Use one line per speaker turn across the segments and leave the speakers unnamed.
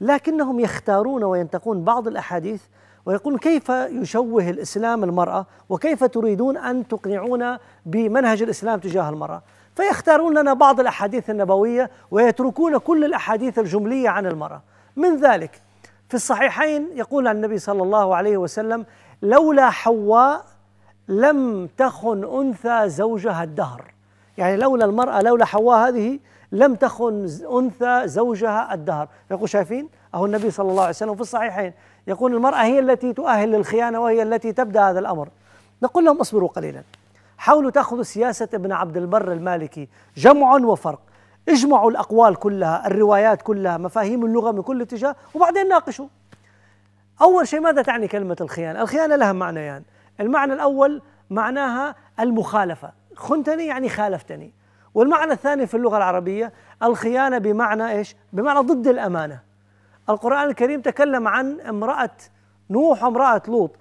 لكنهم يختارون وينتقون بعض الأحاديث ويقول كيف يشوه الإسلام المرأة وكيف تريدون أن تقنعونا بمنهج الإسلام تجاه المرأة فيختارون لنا بعض الأحاديث النبوية ويتركون كل الأحاديث الجملية عن المرأة من ذلك في الصحيحين يقول عن النبي صلى الله عليه وسلم لولا حواء لم تخن أنثى زوجها الدهر يعني لولا المرأة لولا حواء هذه لم تخن أنثى زوجها الدهر يقول شايفين أهو النبي صلى الله عليه وسلم في الصحيحين يقول المرأة هي التي تؤهل للخيانة وهي التي تبدأ هذا الأمر نقول لهم اصبروا قليلا حاولوا تأخذوا سياسة ابن عبد البر المالكي جمع وفرق اجمعوا الأقوال كلها الروايات كلها مفاهيم اللغة من كل اتجاه وبعدين ناقشوا أول شيء ماذا تعني كلمة الخيانة؟ الخيانة لها معنيان يعني المعنى الأول معناها المخالفة خنتني يعني خالفتني والمعنى الثاني في اللغة العربية الخيانة بمعنى إيش بمعنى ضد الأمانة القرآن الكريم تكلم عن امرأة نوح وامرأة لوط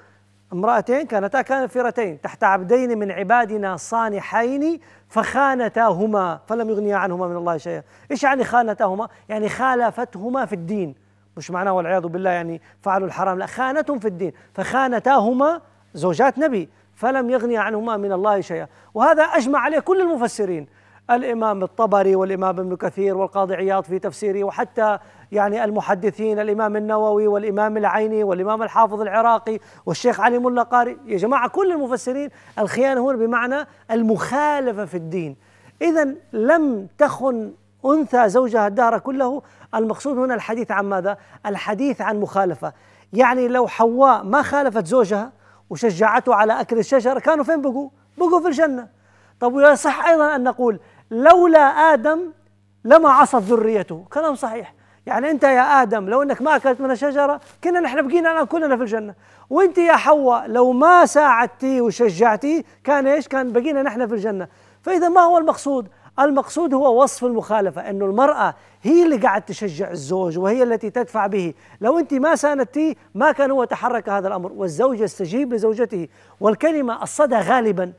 امرأتين كانتا كافرتين تحت عبدين من عبادنا صانحين فخانتاهما فلم يغنيا عنهما من الله شيئا ايش يعني خانتاهما يعني خالفتهما في الدين مش معناه والعياذ بالله يعني فعلوا الحرام لا خانتهم في الدين فخانتاهما زوجات نبي فلم يغني عنهما من الله شيئا وهذا أجمع عليه كل المفسرين الإمام الطبري والإمام ابن كثير والقاضي عياض في تفسيره وحتى يعني المحدثين الإمام النووي والإمام العيني والإمام الحافظ العراقي والشيخ علي ملا قاري يا جماعة كل المفسرين الخيانة هنا بمعنى المخالفة في الدين إذا لم تخن أنثى زوجها الدهر كله المقصود هنا الحديث عن ماذا؟ الحديث عن مخالفة يعني لو حواء ما خالفت زوجها وشجعته على أكل الشجرة كانوا فين بقوا؟ بقوا في الجنة طب ويصح أيضا أن نقول لولا آدم لما عصت ذريته كلام صحيح يعني أنت يا آدم لو أنك ما أكلت من الشجرة كنا نحن بقينا الآن كلنا في الجنة وأنت يا حواء لو ما ساعدتي وشجعتي كان إيش كان بقينا نحن في الجنة فإذا ما هو المقصود المقصود هو وصف المخالفة أنه المرأة هي اللي قاعد تشجع الزوج وهي التي تدفع به لو أنت ما ساندتي ما كان هو تحرك هذا الأمر والزوج يستجيب لزوجته والكلمة الصدى غالبا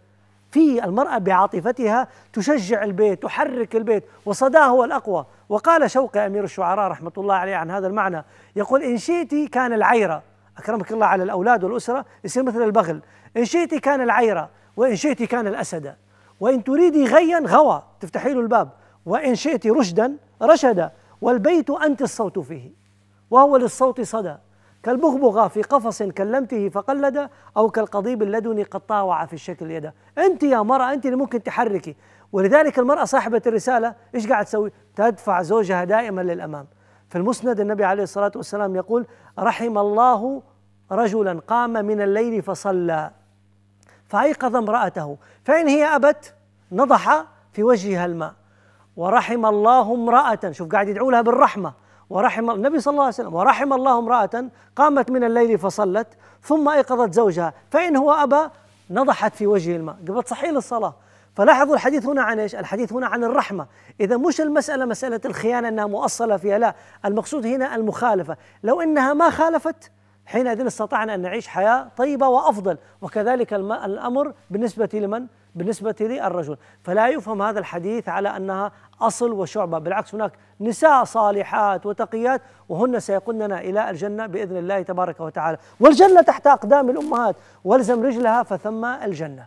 في المرأة بعاطفتها تشجع البيت تحرك البيت وصداه هو الأقوى وقال شوقي أمير الشعراء رحمة الله عليه عن هذا المعنى يقول إن شئتي كان العيرة أكرمك الله على الأولاد والأسرة يصير مثل البغل إن شئتي كان العيرة وإن شئتي كان الأسد وإن تريدي غيا غوى تفتحي له الباب وإن شئت رشدا رشدا والبيت أنت الصوت فيه وهو للصوت صدى كالبغبغاء في قفص كلمته فقلد أو كالقضيب اللدني قد طاوع في الشكل يده أنت يا مرأة أنت اللي ممكن تحركي ولذلك المرأة صاحبة الرسالة إيش قاعد تسوي تدفع زوجها دائما للأمام في المسند النبي عليه الصلاة والسلام يقول رحم الله رجلا قام من الليل فصلى فأيقظ امرأته فإن هي أبت نضح في وجهها الماء ورحم الله امرأة شوف قاعد يدعو لها بالرحمة ورحم النبي صلى الله عليه وسلم ورحم الله امرأة قامت من الليل فصلت ثم أيقظت زوجها فإن هو أبى نضحت في وجه الماء قبل تصحيل الصلاة فلاحظوا الحديث هنا عن ايش؟ الحديث هنا عن الرحمة، إذا مش المسألة مسألة الخيانة أنها مؤصلة فيها، لا، المقصود هنا المخالفة، لو أنها ما خالفت حينئذ استطعنا أن نعيش حياة طيبة وأفضل وكذلك الأمر بالنسبة لمن؟ بالنسبة للرجل فلا يفهم هذا الحديث على أنها أصل وشعبة بالعكس هناك نساء صالحات وتقيات وهن سيقودننا إلى الجنة بإذن الله تبارك وتعالى والجنة تحت أقدام الأمهات والزم رجلها فثم الجنة